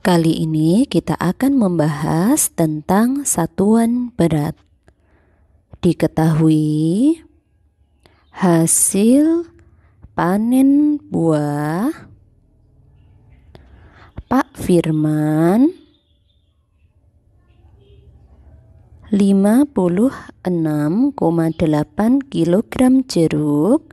Kali ini kita akan membahas tentang satuan berat. Diketahui hasil panen buah Pak Firman 56,8 kg jeruk,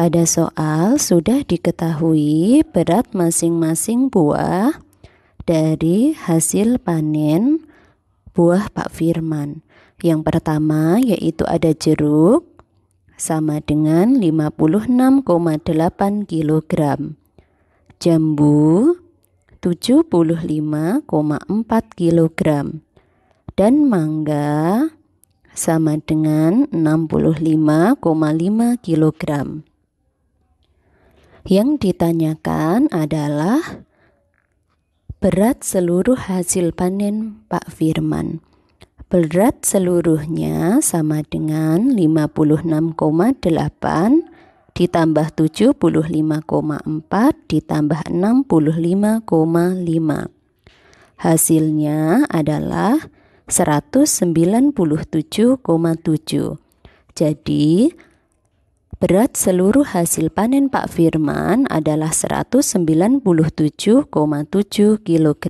Pada soal sudah diketahui berat masing-masing buah dari hasil panen buah Pak Firman. Yang pertama yaitu ada jeruk sama dengan 56,8 kg. Jambu 75,4 kg dan mangga sama dengan 65,5 kg. Yang ditanyakan adalah berat seluruh hasil panen Pak Firman. Berat seluruhnya sama dengan 56,8 ditambah 75,4 ditambah 65,5. Hasilnya adalah 197,7. Jadi Berat seluruh hasil panen Pak Firman adalah 197,7 kg.